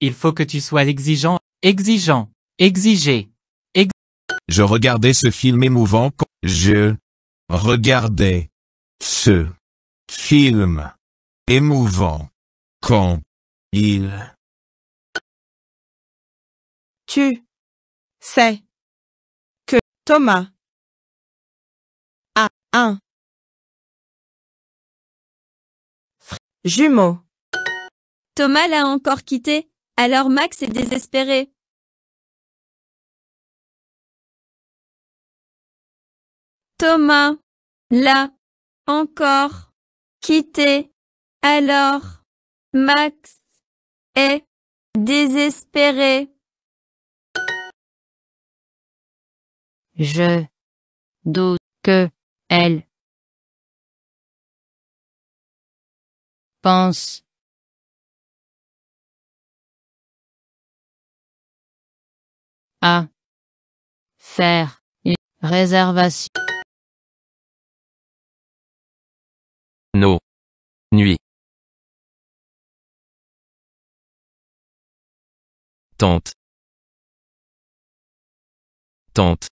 Il faut que tu sois exigeant, exigeant, exigé. je regardais ce film émouvant. quand Je regardais ce film émouvant quand il tu sais que Thomas a un jumeau. Thomas l'a encore quitté alors Max est désespéré. Thomas l'a encore quitté. Alors Max est désespéré. Je doute que elle pense faire une réservation. Nos nuit tente tente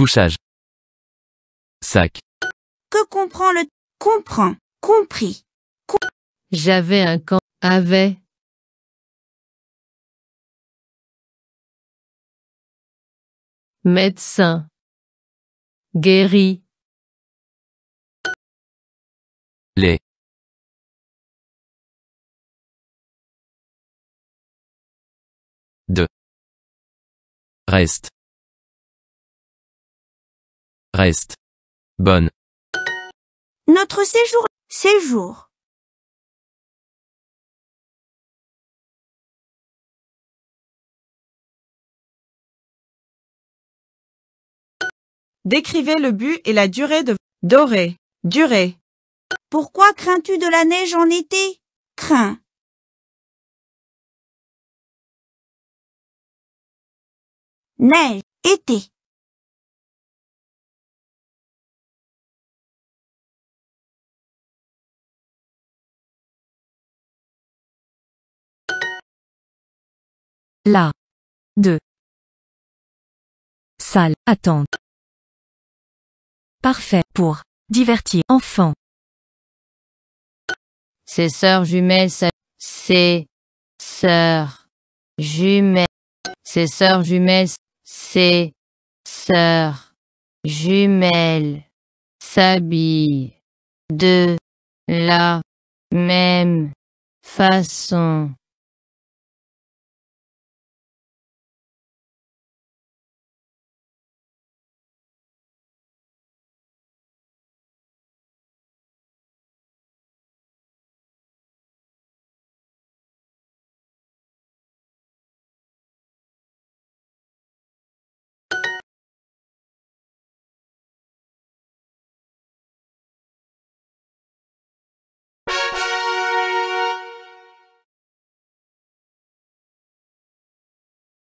Couchage. Sac. Que comprend le comprend, compris. J'avais un camp, avait. Médecin. Guéri. Les. De. Reste. Reste. Bonne. Notre séjour. Séjour. Décrivez le but et la durée de doré, durée. Pourquoi crains-tu de la neige en été Crains. Neige, été. La. de Salle, attente. Parfait pour divertir enfants. Ses sœurs jumelles, ses sœurs jumelles, ses sœurs jumelles, ses sœurs jumelles s'habillent de la même façon.